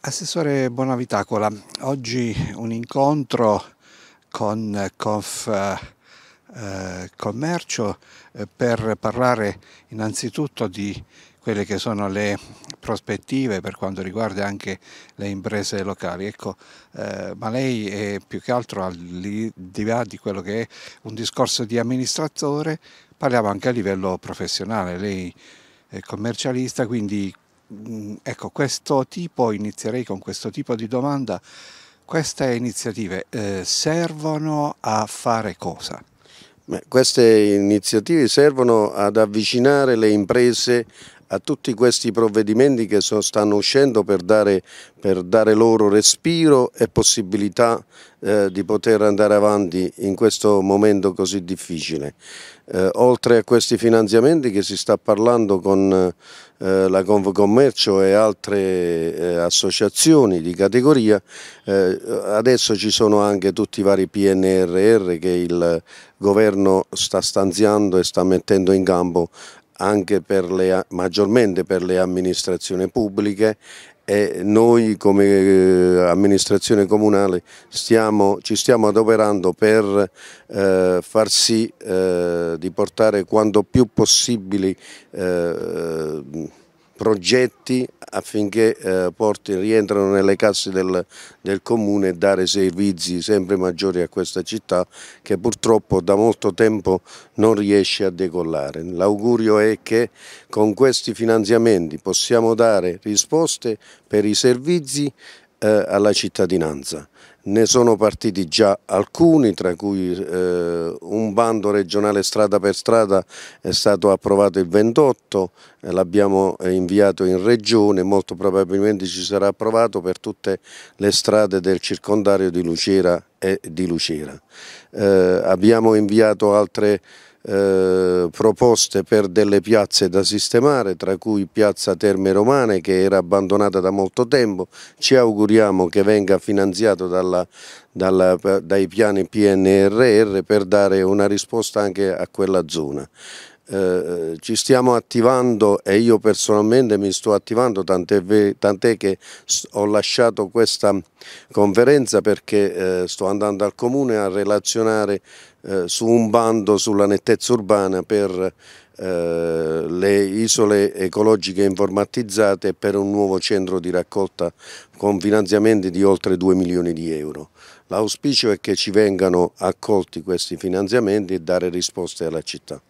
Assessore Bonavitacola, oggi un incontro con Conf eh, Commercio eh, per parlare innanzitutto di quelle che sono le prospettive per quanto riguarda anche le imprese locali. Ecco, eh, ma lei è più che altro al di là di quello che è un discorso di amministratore, parliamo anche a livello professionale. Lei è commercialista, quindi Mm, ecco, questo tipo, inizierei con questo tipo di domanda, queste iniziative eh, servono a fare cosa? Beh, queste iniziative servono ad avvicinare le imprese a tutti questi provvedimenti che sono, stanno uscendo per dare, per dare, loro respiro e possibilità eh, di poter andare avanti in questo momento così difficile. Eh, oltre a questi finanziamenti che si sta parlando con eh, la Confcommercio e altre eh, associazioni di categoria, eh, adesso ci sono anche tutti i vari PNRR che il governo sta stanziando e sta mettendo in campo anche per le, maggiormente per le amministrazioni pubbliche e noi come eh, amministrazione comunale stiamo, ci stiamo adoperando per eh, far sì eh, di portare quanto più possibili eh, progetti affinché eh, porti, rientrano nelle casse del, del, comune e dare servizi sempre maggiori a questa città che purtroppo da molto tempo non riesce a decollare. L'augurio è che con questi finanziamenti possiamo dare risposte per i servizi eh, alla cittadinanza ne sono partiti già alcuni, tra cui eh, un bando regionale strada per strada è stato approvato il 28, eh, l'abbiamo eh, inviato in regione, molto probabilmente ci sarà approvato per tutte le strade del circondario di Lucera e di Lucera. Eh, abbiamo inviato altre eh, proposte per delle piazze da sistemare, tra cui Piazza Terme Romane che era abbandonata da molto tempo, ci auguriamo che venga finanziato dalla, dalla, dai piani PNRR per dare una risposta anche a quella zona. Eh, ci stiamo attivando e io personalmente mi sto attivando, tant'è tant che ho lasciato questa conferenza perché eh, sto andando al comune a relazionare eh, su un bando sulla nettezza urbana per eh, le isole ecologiche informatizzate e per un nuovo centro di raccolta con finanziamenti di oltre 2 milioni di euro. L'auspicio è che ci vengano accolti questi finanziamenti e dare risposte alla città.